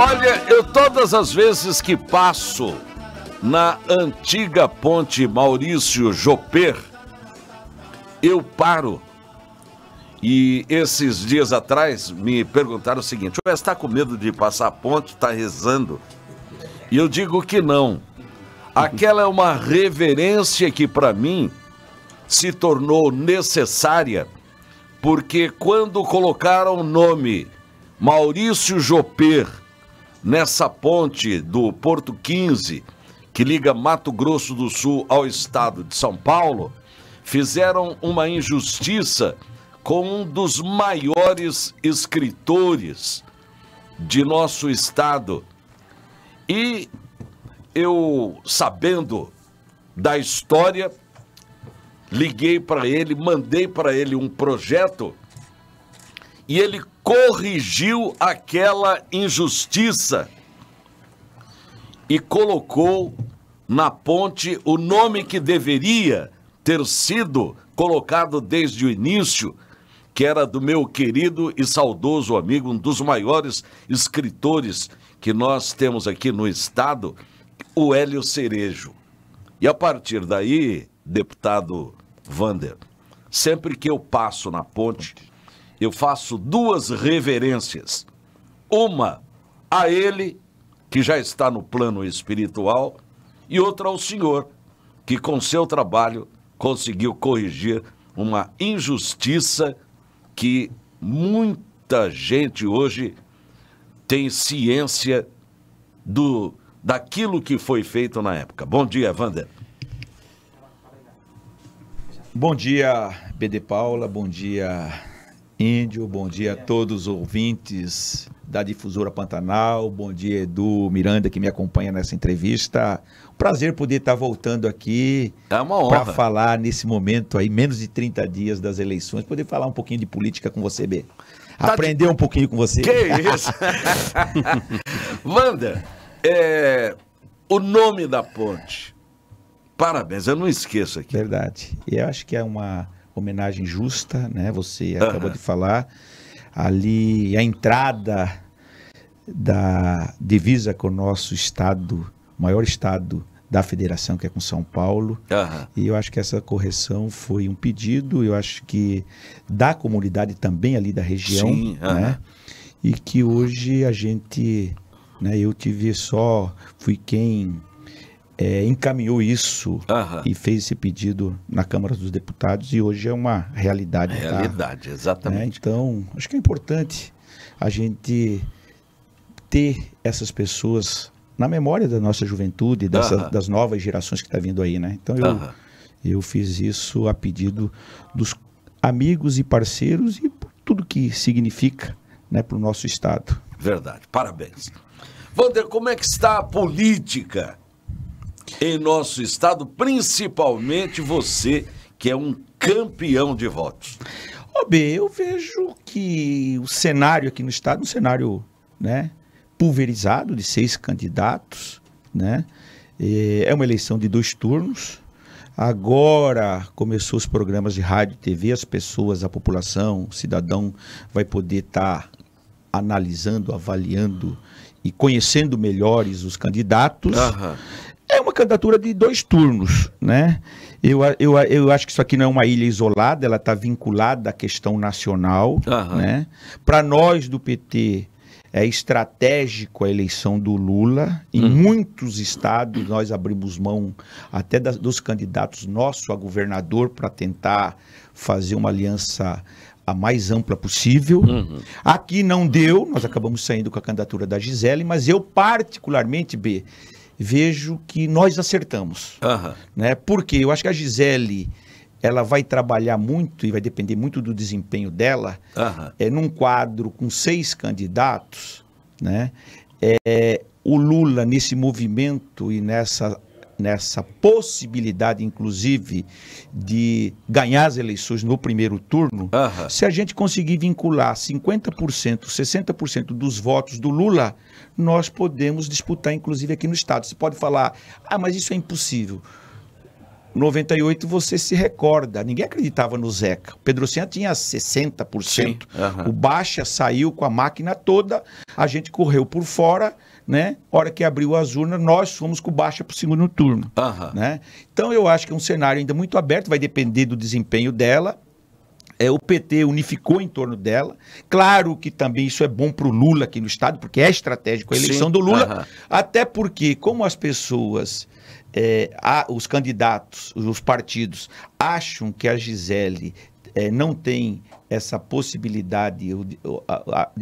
Olha, eu todas as vezes que passo na antiga ponte Maurício Joper, eu paro. E esses dias atrás me perguntaram o seguinte: você está com medo de passar a ponte, está rezando? E eu digo que não. Aquela é uma reverência que para mim se tornou necessária, porque quando colocaram o nome Maurício Joper nessa ponte do Porto 15, que liga Mato Grosso do Sul ao estado de São Paulo, fizeram uma injustiça com um dos maiores escritores de nosso estado. E eu, sabendo da história, liguei para ele, mandei para ele um projeto e ele corrigiu aquela injustiça e colocou na ponte o nome que deveria ter sido colocado desde o início, que era do meu querido e saudoso amigo, um dos maiores escritores que nós temos aqui no estado, o Hélio Cerejo. E a partir daí, deputado Vander, sempre que eu passo na ponte, eu faço duas reverências. Uma a ele, que já está no plano espiritual, e outra ao Senhor, que com seu trabalho conseguiu corrigir uma injustiça que muita gente hoje tem ciência do daquilo que foi feito na época. Bom dia, Wander. Bom dia, BD Paula. Bom dia, Índio, bom dia a todos os ouvintes da Difusora Pantanal, bom dia Edu Miranda que me acompanha nessa entrevista. Prazer poder estar voltando aqui é para falar nesse momento aí, menos de 30 dias das eleições, poder falar um pouquinho de política com você, B. Tá Aprender de... um pouquinho com você. Que isso! Wanda, é... o nome da ponte. Parabéns, eu não esqueço aqui. Verdade. E eu acho que é uma homenagem justa, né? Você acabou de falar. Ali a entrada da divisa com o nosso estado, maior estado da federação, que é com São Paulo. E eu acho que essa correção foi um pedido, eu acho que da comunidade também ali da região, Sim, né? E que hoje a gente, né, eu tive só, fui quem é, encaminhou isso e fez esse pedido na Câmara dos Deputados e hoje é uma realidade. Tá? Realidade, exatamente. É, então, acho que é importante a gente ter essas pessoas na memória da nossa juventude, dessa, das novas gerações que está vindo aí, né? Então eu, eu fiz isso a pedido dos amigos e parceiros e por tudo que significa né, para o nosso Estado. Verdade, parabéns. Wander, como é que está a política em nosso estado, principalmente você que é um campeão de votos. OB, eu vejo que o cenário aqui no estado é um cenário, né, pulverizado de seis candidatos, né? É, é uma eleição de dois turnos. Agora começou os programas de rádio e TV, as pessoas, a população, o cidadão vai poder estar tá analisando, avaliando e conhecendo melhores os candidatos. Uhum. É uma candidatura de dois turnos, né? Eu, eu, eu acho que isso aqui não é uma ilha isolada, ela está vinculada à questão nacional, né? Para nós do PT, é estratégico a eleição do Lula. Em uhum. muitos estados, nós abrimos mão até das, dos candidatos nossos a governador para tentar fazer uma aliança a mais ampla possível. Uhum. Aqui não deu, nós acabamos saindo com a candidatura da Gisele, mas eu, particularmente, B, vejo que nós acertamos. Uhum. Né? Porque eu acho que a Gisele ela vai trabalhar muito e vai depender muito do desempenho dela uhum. é num quadro com seis candidatos né é, o Lula nesse movimento e nessa nessa possibilidade inclusive de ganhar as eleições no primeiro turno uhum. se a gente conseguir vincular 50% 60% dos votos do Lula nós podemos disputar, inclusive aqui no Estado. Você pode falar, ah, mas isso é impossível. 98 você se recorda, ninguém acreditava no Zeca. Pedro Senna tinha 60%. Sim, uhum. O Baixa saiu com a máquina toda, a gente correu por fora, né? Hora que abriu as urnas, nós fomos com o Baixa para o segundo turno. Uhum. Né? Então eu acho que é um cenário ainda muito aberto, vai depender do desempenho dela é, o PT unificou em torno dela. Claro que também isso é bom para o Lula aqui no Estado, porque é estratégico a eleição Sim, do Lula. Até porque, como as pessoas, é, a, os candidatos, os partidos, acham que a Gisele é, não tem essa possibilidade, a, a,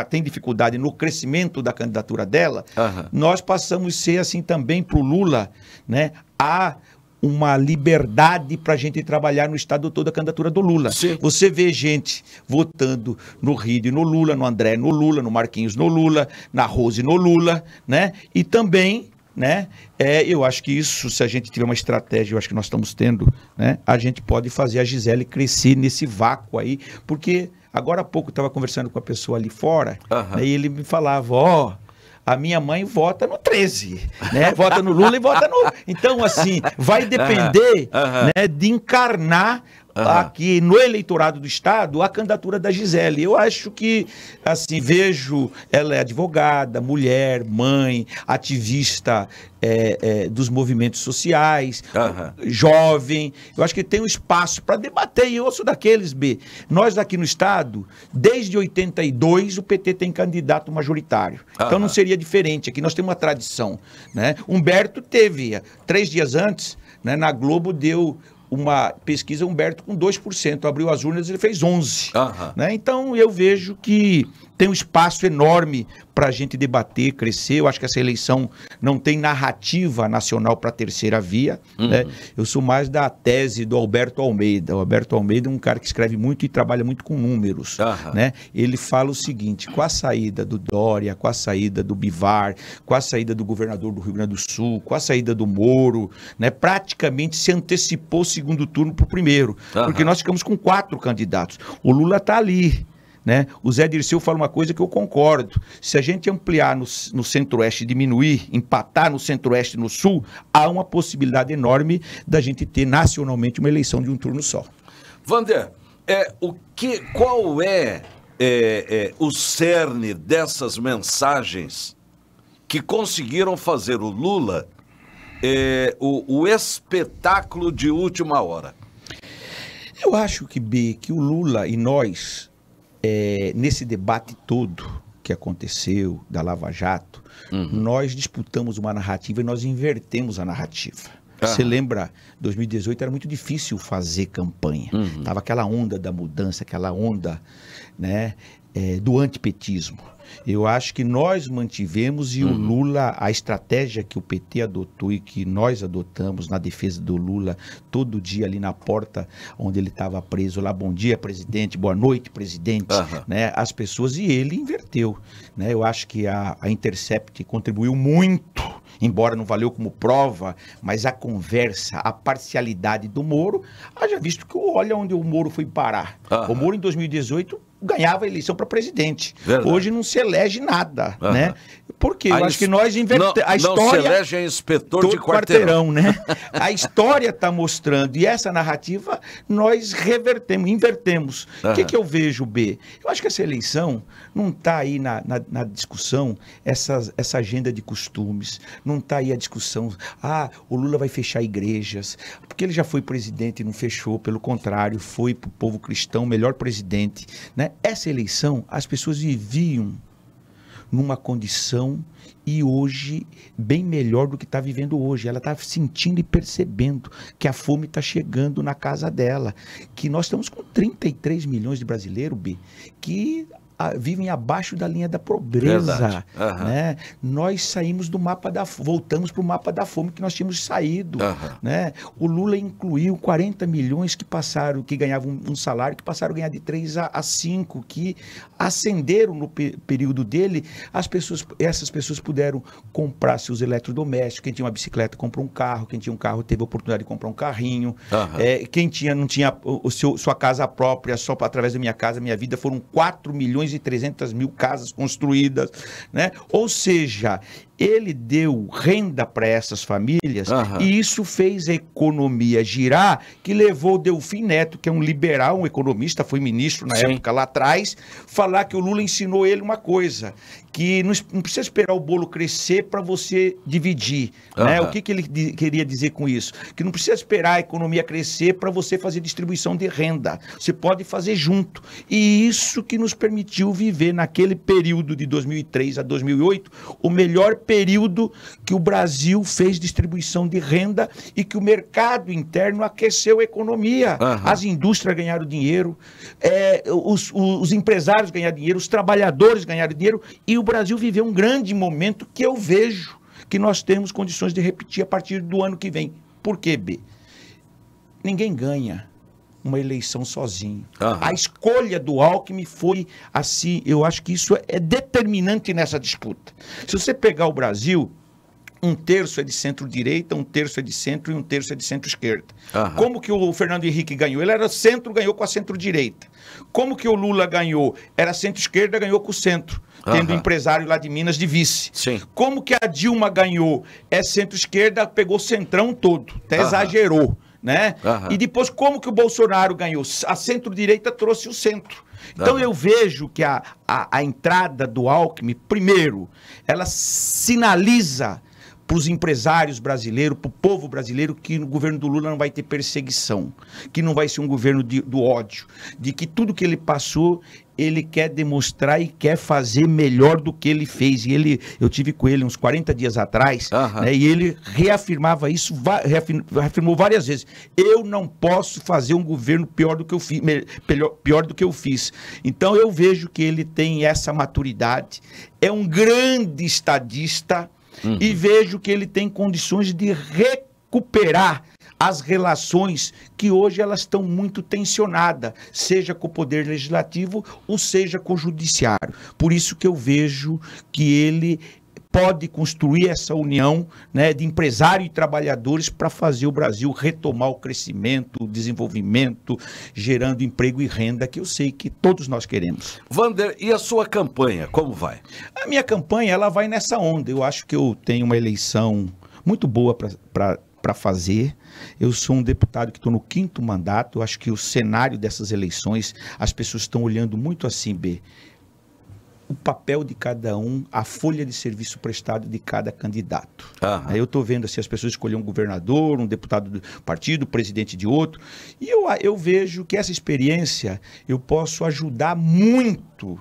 a, tem dificuldade no crescimento da candidatura dela, uhum. nós passamos a ser assim também para o Lula, né? A uma liberdade para a gente trabalhar no estado todo a candidatura do Lula. Sim. Você vê gente votando no Ride, no Lula, no André, no Lula, no Marquinhos, no Lula, na Rose, no Lula, né? E também né? É, eu acho que isso, se a gente tiver uma estratégia, eu acho que nós estamos tendo, né? A gente pode fazer a Gisele crescer nesse vácuo aí, porque agora há pouco eu estava conversando com a pessoa ali fora, aí né? e ele me falava, ó, oh, a minha mãe vota no 13, né? Vota no Lula e vota no. Então, assim, vai depender Né, de encarnar Uhum. aqui no eleitorado do Estado a candidatura da Gisele. Eu acho que, assim, vejo, ela é advogada, mulher, mãe, ativista é, é, dos movimentos sociais, uhum. jovem. Eu acho que tem um espaço para debater. E eu sou daqueles, B. Nós aqui no Estado, desde 82, o PT tem candidato majoritário. Uhum. Então não seria diferente. Aqui nós temos uma tradição. Né? Humberto teve, três dias antes, né, na Globo deu uma pesquisa Humberto com 2%, abriu as urnas, e ele fez 11%. Né? Então eu vejo que tem um espaço enorme para a gente debater, crescer. Eu acho que essa eleição não tem narrativa nacional para a terceira via. Uhum. Né? Eu sou mais da tese do Alberto Almeida. O Alberto Almeida é um cara que escreve muito e trabalha muito com números. Uhum. Né? Ele fala o seguinte: com a saída do Dória, com a saída do Bivar, com a saída do governador do Rio Grande do Sul, com a saída do Moro, né? praticamente se antecipou o segundo turno para o primeiro. Uhum. Porque nós ficamos com quatro candidatos. O Lula está ali. Né? O Zé Dirceu fala uma coisa que eu concordo. Se a gente ampliar no, no centro-oeste, diminuir, empatar no centro-oeste e no sul, há uma possibilidade enorme da gente ter nacionalmente uma eleição de um turno só. Vander, é, o que, qual é, é, é o cerne dessas mensagens que conseguiram fazer o Lula é, o, o espetáculo de última hora? Eu acho que, B, que o Lula e nós é, nesse debate todo que aconteceu da Lava Jato, uhum. nós disputamos uma narrativa e nós invertemos a narrativa. Ah. Você ah. lembra, 2018 era muito difícil fazer campanha. Uhum. Tava aquela onda da mudança, aquela onda né, é, do antipetismo. Eu acho que nós mantivemos e uhum. o Lula, a estratégia que o PT adotou e que nós adotamos na defesa do Lula, todo dia ali na porta onde ele estava preso, lá, bom dia, presidente, boa noite, presidente, uhum. né? As pessoas, e ele inverteu, né? Eu acho que a, a Intercept contribuiu muito embora não valeu como prova, mas a conversa, a parcialidade do Moro, haja visto que olha onde o Moro foi parar. O Moro, em 2018, ganhava a eleição para presidente. Verdade. Hoje não se elege nada, né? Por quê? A eu acho que nós invertemos. A história. Não se elege é inspetor de quarteirão. quarteirão. né? a história está mostrando. E essa narrativa nós revertemos, invertemos. O uhum. que, que eu vejo, B? Eu acho que essa eleição não está aí na, na, na, discussão essa, essa agenda de costumes. Não está aí a discussão. Ah, o Lula vai fechar igrejas. Porque ele já foi presidente e não fechou. Pelo contrário, foi para o povo cristão o melhor presidente. Né? Essa eleição, as pessoas viviam numa condição e hoje bem melhor do que está vivendo hoje. Ela está sentindo e percebendo que a fome está chegando na casa dela. Que nós estamos com 33 milhões de brasileiros, B, que vivem abaixo da linha da pobreza. Uhum. Né? Nós saímos do mapa da voltamos para o mapa da fome que nós tínhamos saído. Uhum. Né? O Lula incluiu 40 milhões que passaram, que ganhavam um salário, que passaram a ganhar de 3 a, a 5, que ascenderam no pe período dele, as pessoas, essas pessoas puderam comprar seus eletrodomésticos, quem tinha uma bicicleta comprou um carro, quem tinha um carro teve a oportunidade de comprar um carrinho, uhum. é, quem tinha, não tinha o seu, sua casa própria, só pra, através da minha casa, minha vida, foram 4 milhões milhões e 300 mil casas construídas, né? Ou seja, ele deu renda para essas famílias uhum. e isso fez a economia girar, que levou o Delfim Neto, que é um liberal, um economista, foi ministro na Sim. época lá atrás, falar que o Lula ensinou ele uma coisa, que não, não precisa esperar o bolo crescer para você dividir. Uhum. Né? O que, que ele di queria dizer com isso? Que não precisa esperar a economia crescer para você fazer distribuição de renda. Você pode fazer junto. E isso que nos permitiu viver naquele período de 2003 a 2008, o melhor período que o Brasil fez distribuição de renda e que o mercado interno aqueceu a economia. Uhum. As indústrias ganharam dinheiro, é, os, os, os empresários ganharam dinheiro, os trabalhadores ganharam dinheiro e o Brasil viveu um grande momento que eu vejo que nós temos condições de repetir a partir do ano que vem. Por quê, B? Ninguém ganha uma eleição sozinho. Uhum. A escolha do Alckmin foi assim, eu acho que isso é determinante nessa disputa. Se você pegar o Brasil, um terço é de centro-direita, um terço é de centro e um terço é de centro-esquerda. Uhum. Como que o Fernando Henrique ganhou? Ele era centro, ganhou com a centro-direita. Como que o Lula ganhou? Era centro-esquerda, ganhou com o centro tendo uhum. empresário lá de Minas de vice. Sim. Como que a Dilma ganhou? É centro-esquerda, pegou centrão todo, até uhum. exagerou. Né? Uhum. E depois, como que o Bolsonaro ganhou? A centro-direita trouxe o centro. Então eu vejo que a, a, a entrada do Alckmin, primeiro, ela sinaliza para os empresários brasileiros, para o povo brasileiro, que no governo do Lula não vai ter perseguição, que não vai ser um governo de, do ódio, de que tudo que ele passou ele quer demonstrar e quer fazer melhor do que ele fez. E ele, eu tive com ele uns 40 dias atrás, uhum. né, e ele reafirmava isso, reafirmou várias vezes. Eu não posso fazer um governo pior do que eu fiz, pior, do que eu fiz. Então eu vejo que ele tem essa maturidade. É um grande estadista uhum. e vejo que ele tem condições de reconhecer recuperar as relações que hoje elas estão muito tensionadas, seja com o poder legislativo ou seja com o judiciário. Por isso que eu vejo que ele pode construir essa união né, de empresário e trabalhadores para fazer o Brasil retomar o crescimento, o desenvolvimento, gerando emprego e renda que eu sei que todos nós queremos. Vander, e a sua campanha, como vai? A minha campanha ela vai nessa onda. Eu acho que eu tenho uma eleição muito boa para para fazer. Eu sou um deputado que estou no quinto mandato. acho que o cenário dessas eleições, as pessoas estão olhando muito assim, B. O papel de cada um, a folha de serviço prestado de cada candidato. Aí eu estou vendo assim, as pessoas escolhem um governador, um deputado do partido, presidente de outro. E eu, eu vejo que essa experiência eu posso ajudar muito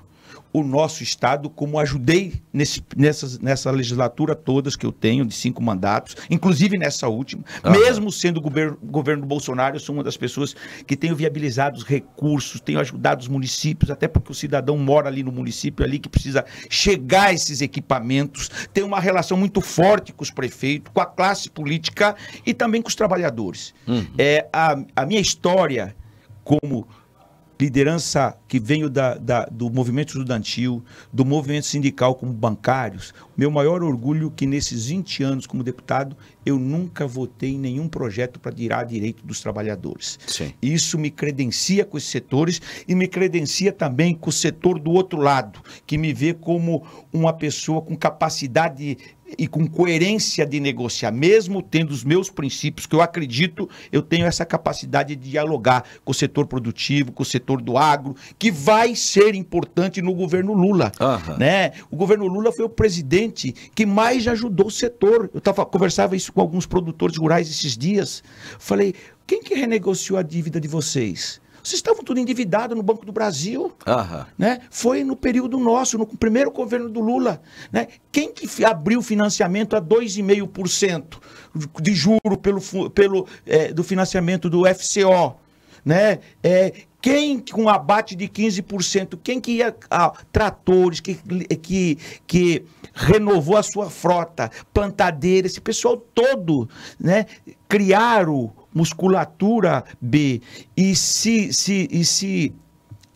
o nosso Estado, como ajudei nesse, nessas, nessa legislatura todas que eu tenho, de cinco mandatos, inclusive nessa última. Mesmo sendo governo, governo Bolsonaro, eu sou uma das pessoas que tenho viabilizado os recursos, tenho ajudado os municípios, até porque o cidadão mora ali no município, é ali que precisa chegar esses equipamentos, tem uma relação muito forte com os prefeitos, com a classe política e também com os trabalhadores. Uhum. É, a, a minha história como liderança que veio da, da, do movimento estudantil, do movimento sindical como bancários, meu maior orgulho que nesses 20 anos como deputado eu nunca votei em nenhum projeto para tirar direito dos trabalhadores. Sim. Isso me credencia com esses setores e me credencia também com o setor do outro lado, que me vê como uma pessoa com capacidade e com coerência de negociar, mesmo tendo os meus princípios, que eu acredito, eu tenho essa capacidade de dialogar com o setor produtivo, com o setor do agro, que vai ser importante no governo Lula. Uhum. Né? O governo Lula foi o presidente que mais ajudou o setor. Eu tava, conversava isso com alguns produtores rurais esses dias. Falei, quem que renegociou a dívida de vocês? Vocês estavam tudo endividado no Banco do Brasil. Aham. Né? Foi no período nosso, no primeiro governo do Lula. Né? Quem que abriu financiamento a 2,5% de juro pelo, pelo, é, do financiamento do FCO? né? É, quem com abate de 15%, quem que ia a tratores, que, que, que renovou a sua frota, plantadeira, esse pessoal todo, né? Criaram musculatura B e se, se, e se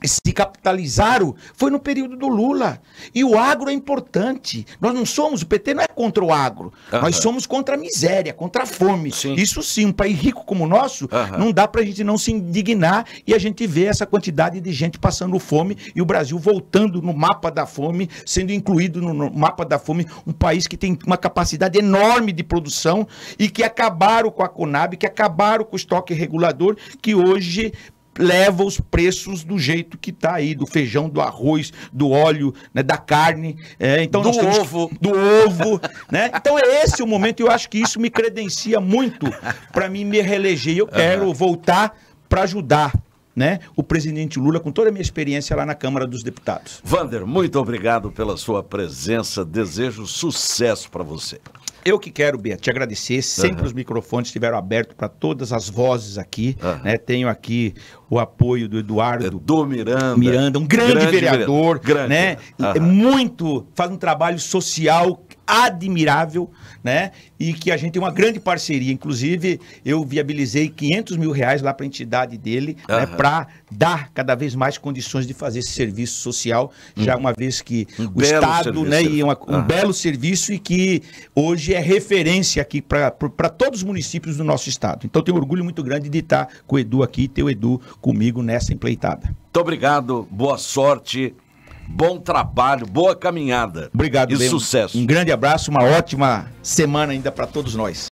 se capitalizaram foi no período do Lula. E o agro é importante. Nós não somos, o PT não é contra o agro. Nós somos contra a miséria, contra a fome. Sim. Isso sim, um país rico como o nosso, não dá para a gente não se indignar e a gente ver essa quantidade de gente passando fome e o Brasil voltando no mapa da fome, sendo incluído no mapa da fome, um país que tem uma capacidade enorme de produção e que acabaram com a Conab, que acabaram com o estoque regulador, que hoje leva os preços do jeito que está aí, do feijão, do arroz, do óleo, né, da carne. É, então do ovo. do ovo. né? Então é esse o momento e eu acho que isso me credencia muito para mim me reeleger. Eu quero uhum. voltar para ajudar. Né, o presidente Lula, com toda a minha experiência lá na Câmara dos Deputados. Vander, muito obrigado pela sua presença. Desejo sucesso para você. Eu que quero, Bia, te agradecer. Sempre uhum. os microfones estiveram abertos para todas as vozes aqui. Uhum. Né? Tenho aqui o apoio do Eduardo do Miranda. Miranda, um grande, grande vereador, grande. né? Uhum. Muito, faz um trabalho social admirável, né? E que a gente tem uma grande parceria. Inclusive, eu viabilizei 500 mil reais lá para a entidade dele, uhum. né? Para dar cada vez mais condições de fazer esse serviço social, uhum. já hum. uma vez que um o Estado, serviço, né? E uma, um uhum. belo serviço e que hoje é referência aqui para todos os municípios do nosso Estado. Então, tenho orgulho muito grande de estar com o Edu aqui e ter o Edu comigo nessa empleitada. Muito obrigado, boa sorte. Bom trabalho, boa caminhada. Obrigado, E sucesso. Um grande abraço, uma ótima semana ainda para todos nós.